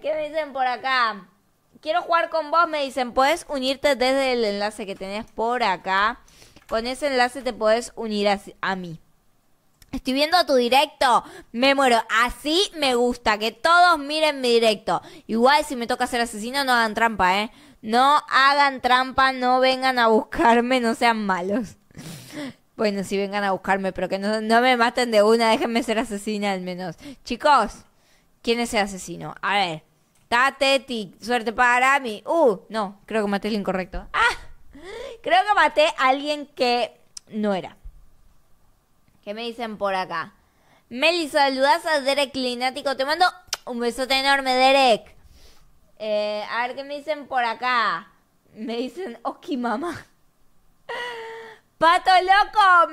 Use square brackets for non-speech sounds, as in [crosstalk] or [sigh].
¿qué me dicen por acá? Quiero jugar con vos, me dicen. Puedes unirte desde el enlace que tenés por acá. Con ese enlace te podés unir a, mí. Estoy viendo tu directo, me muero. Así me gusta, que todos miren mi directo. Igual si me toca ser asesino, no hagan trampa, ¿eh? No hagan trampa, no vengan a buscarme, no sean malos. [laughs] Bueno, si vengan a buscarme, pero que no me maten de una, déjenme ser asesina al menos. Chicos, ¿Quién es ese asesino? A ver. Tateti, suerte para mí. Uh, no, creo que maté el incorrecto. Ah, creo que maté a alguien que no era. ¿Qué me dicen por acá? Meli, saludas a Derek Clinático. Te mando un besote enorme, Derek. Eh, a ver qué me dicen por acá. Me dicen, Oki, mamá. [laughs] Pato loco. ¡Me...